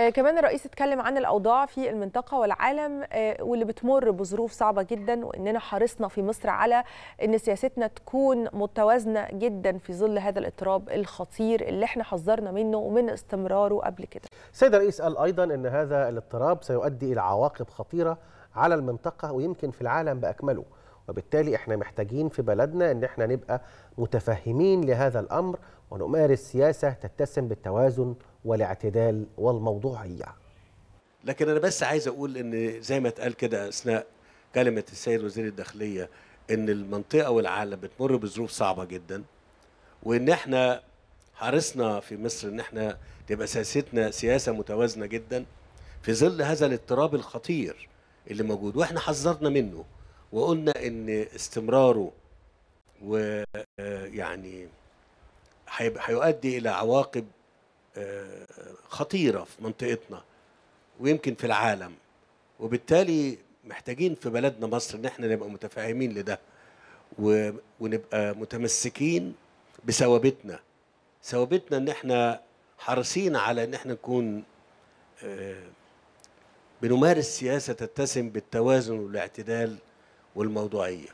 آه، كمان الرئيس اتكلم عن الاوضاع في المنطقه والعالم آه، واللي بتمر بظروف صعبه جدا واننا حرصنا في مصر على ان سياستنا تكون متوازنه جدا في ظل هذا الاضطراب الخطير اللي احنا حذرنا منه ومن استمراره قبل كده. السيد الرئيس قال ايضا ان هذا الاضطراب سيؤدي الى عواقب خطيره على المنطقه ويمكن في العالم باكمله. وبالتالي احنا محتاجين في بلدنا ان احنا نبقى متفهمين لهذا الامر ونمارس سياسه تتسم بالتوازن والاعتدال والموضوعيه. لكن انا بس عايز اقول ان زي ما اتقال كده اثناء كلمه السيد وزير الداخليه ان المنطقه والعالم بتمر بظروف صعبه جدا وان احنا حرصنا في مصر ان احنا تبقى سياستنا سياسه متوازنه جدا في ظل هذا الاضطراب الخطير اللي موجود واحنا حذرنا منه وقلنا ان استمراره ويعني آه، هيؤدي الى عواقب آه، خطيره في منطقتنا ويمكن في العالم وبالتالي محتاجين في بلدنا مصر ان احنا نبقى متفاهمين لده ونبقى متمسكين بثوابتنا ثوابتنا ان احنا حريصين على ان احنا نكون آه، بنمارس سياسه تتسم بالتوازن والاعتدال والموضوعيه